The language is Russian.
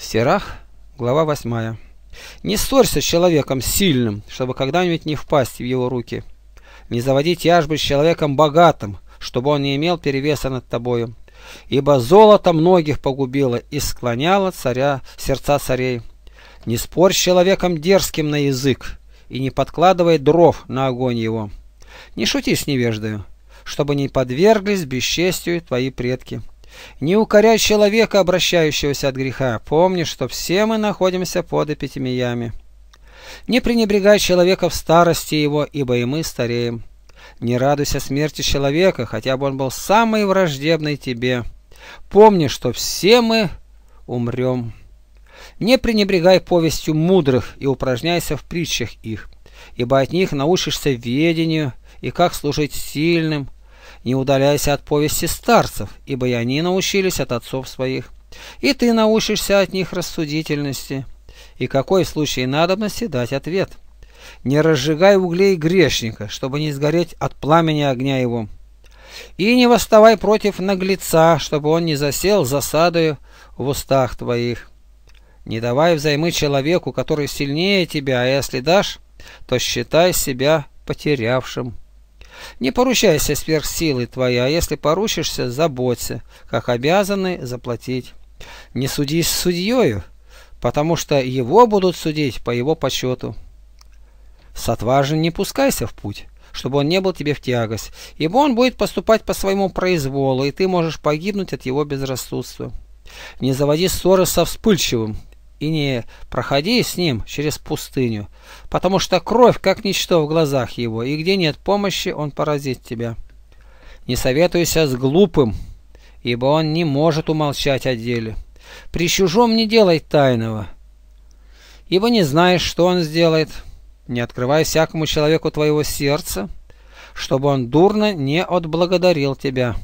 Серах, глава 8. Не ссорься с человеком сильным, чтобы когда-нибудь не впасть в его руки. Не заводи тяжбы с человеком богатым, чтобы он не имел перевеса над тобою. Ибо золото многих погубило и склоняло царя, сердца царей. Не спорь с человеком дерзким на язык и не подкладывай дров на огонь его. Не шути с невеждою, чтобы не подверглись бесчестию твои предки. Не укоряй человека, обращающегося от греха. Помни, что все мы находимся под эпитемиями. Не пренебрегай человека в старости его, ибо и мы стареем. Не радуйся смерти человека, хотя бы он был самый враждебный тебе. Помни, что все мы умрем. Не пренебрегай повестью мудрых и упражняйся в притчах их, ибо от них научишься ведению и как служить сильным, не удаляйся от повести старцев, ибо и они научились от отцов своих, и ты научишься от них рассудительности, и какой в случае надобности дать ответ. Не разжигай углей грешника, чтобы не сгореть от пламени огня его. И не восставай против наглеца, чтобы он не засел засадою в устах твоих. Не давай взаймы человеку, который сильнее тебя, а если дашь, то считай себя потерявшим. Не поручайся сверх силы твоя, а если поручишься, заботься, как обязаны заплатить. Не судись с судьёю, потому что его будут судить по его почету. С отважен не пускайся в путь, чтобы он не был тебе в тягость, ибо он будет поступать по своему произволу, и ты можешь погибнуть от его безрассудства. Не заводи ссоры со вспыльчивым, и не проходи с ним через пустыню, потому что кровь как ничто в глазах его, и где нет помощи, он поразит тебя. Не советуйся с глупым, ибо он не может умолчать о деле. При чужом не делай тайного, ибо не знаешь, что он сделает. Не открывай всякому человеку твоего сердца, чтобы он дурно не отблагодарил тебя».